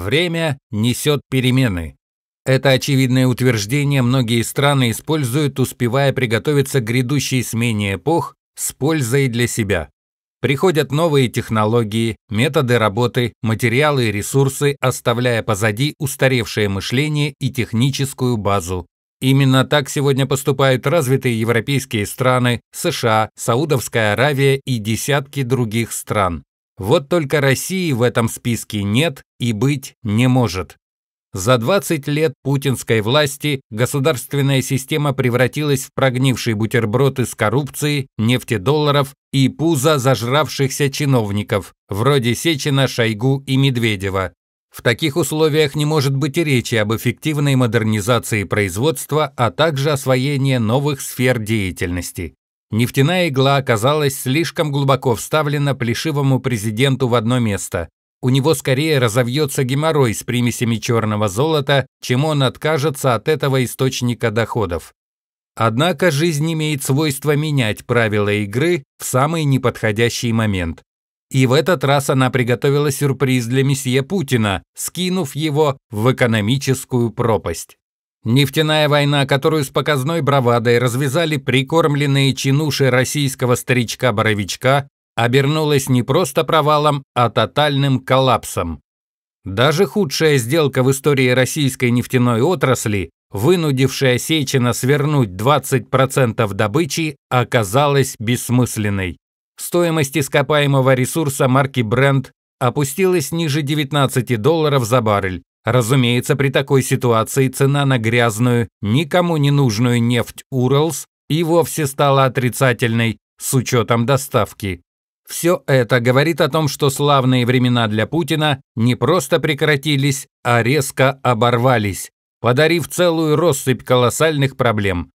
Время несет перемены. Это очевидное утверждение многие страны используют, успевая приготовиться к грядущей смене эпох с пользой для себя. Приходят новые технологии, методы работы, материалы и ресурсы, оставляя позади устаревшее мышление и техническую базу. Именно так сегодня поступают развитые европейские страны, США, Саудовская Аравия и десятки других стран. Вот только России в этом списке нет и быть не может. За 20 лет путинской власти государственная система превратилась в прогнивший бутерброд из коррупции, нефтедолларов и пуза зажравшихся чиновников, вроде Сечина, Шойгу и Медведева. В таких условиях не может быть и речи об эффективной модернизации производства, а также освоении новых сфер деятельности. Нефтяная игла оказалась слишком глубоко вставлена плешивому президенту в одно место. У него скорее разовьется геморрой с примесями черного золота, чем он откажется от этого источника доходов. Однако жизнь имеет свойство менять правила игры в самый неподходящий момент. И в этот раз она приготовила сюрприз для месье Путина, скинув его в экономическую пропасть. Нефтяная война, которую с показной бравадой развязали прикормленные чинуши российского старичка-боровичка, обернулась не просто провалом, а тотальным коллапсом. Даже худшая сделка в истории российской нефтяной отрасли, вынудившая Сечина свернуть 20% добычи, оказалась бессмысленной. Стоимость ископаемого ресурса марки Brent опустилась ниже 19 долларов за баррель, Разумеется, при такой ситуации цена на грязную, никому не нужную нефть «Уралс» и вовсе стала отрицательной с учетом доставки. Все это говорит о том, что славные времена для Путина не просто прекратились, а резко оборвались, подарив целую россыпь колоссальных проблем.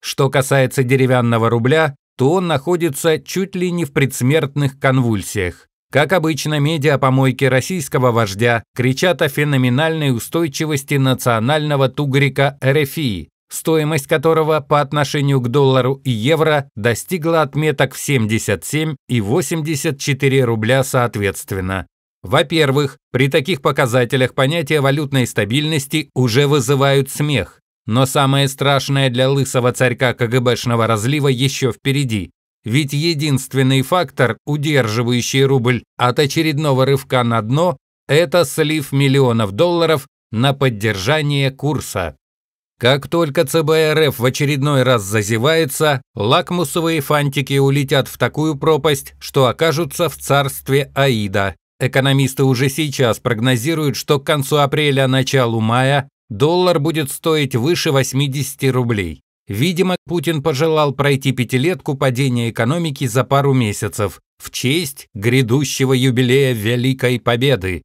Что касается деревянного рубля, то он находится чуть ли не в предсмертных конвульсиях. Как обычно, медиапомойки российского вождя кричат о феноменальной устойчивости национального тугрика РФИ, стоимость которого по отношению к доллару и евро достигла отметок в 77 и 84 рубля соответственно. Во-первых, при таких показателях понятия валютной стабильности уже вызывают смех. Но самое страшное для лысого царька КГБшного разлива еще впереди. Ведь единственный фактор, удерживающий рубль от очередного рывка на дно, это слив миллионов долларов на поддержание курса. Как только ЦБ РФ в очередной раз зазевается, лакмусовые фантики улетят в такую пропасть, что окажутся в царстве Аида. Экономисты уже сейчас прогнозируют, что к концу апреля-началу мая доллар будет стоить выше 80 рублей. Видимо, Путин пожелал пройти пятилетку падения экономики за пару месяцев в честь грядущего юбилея Великой Победы.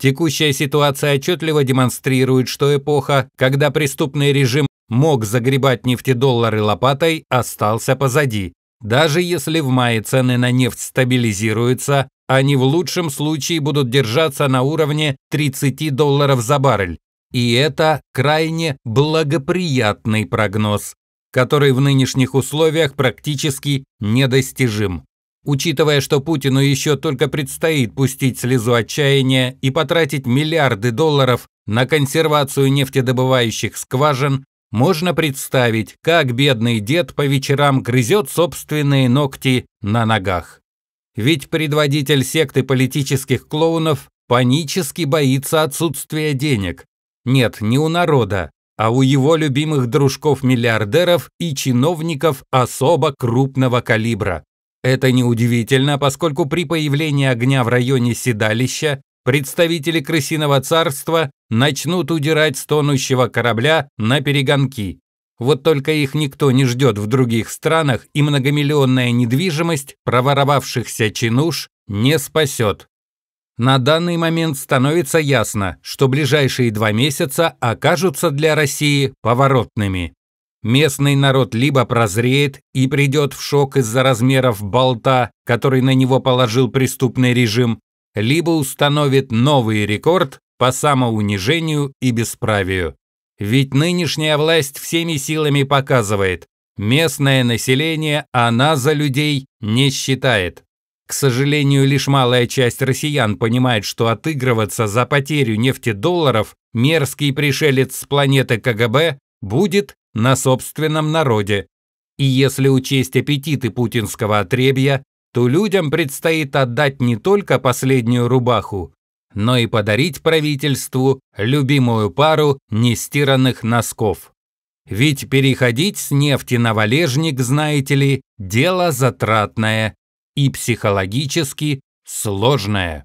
Текущая ситуация отчетливо демонстрирует, что эпоха, когда преступный режим мог загребать нефтедоллары лопатой, остался позади. Даже если в мае цены на нефть стабилизируются, они в лучшем случае будут держаться на уровне 30 долларов за баррель, и это крайне благоприятный прогноз, который в нынешних условиях практически недостижим. Учитывая, что Путину еще только предстоит пустить слезу отчаяния и потратить миллиарды долларов на консервацию нефтедобывающих скважин, можно представить, как бедный дед по вечерам грызет собственные ногти на ногах. Ведь предводитель секты политических клоунов панически боится отсутствия денег, нет, не у народа, а у его любимых дружков-миллиардеров и чиновников особо крупного калибра. Это неудивительно, поскольку при появлении огня в районе седалища представители крысиного царства начнут удирать с тонущего корабля на перегонки. Вот только их никто не ждет в других странах, и многомиллионная недвижимость проворовавшихся чинуш не спасет. На данный момент становится ясно, что ближайшие два месяца окажутся для России поворотными. Местный народ либо прозреет и придет в шок из-за размеров болта, который на него положил преступный режим, либо установит новый рекорд по самоунижению и бесправию. Ведь нынешняя власть всеми силами показывает, местное население она за людей не считает. К сожалению, лишь малая часть россиян понимает, что отыгрываться за потерю нефтедолларов мерзкий пришелец с планеты КГБ будет на собственном народе. И если учесть аппетиты путинского отребья, то людям предстоит отдать не только последнюю рубаху, но и подарить правительству любимую пару нестиранных носков. Ведь переходить с нефти на валежник, знаете ли, дело затратное и психологически сложное.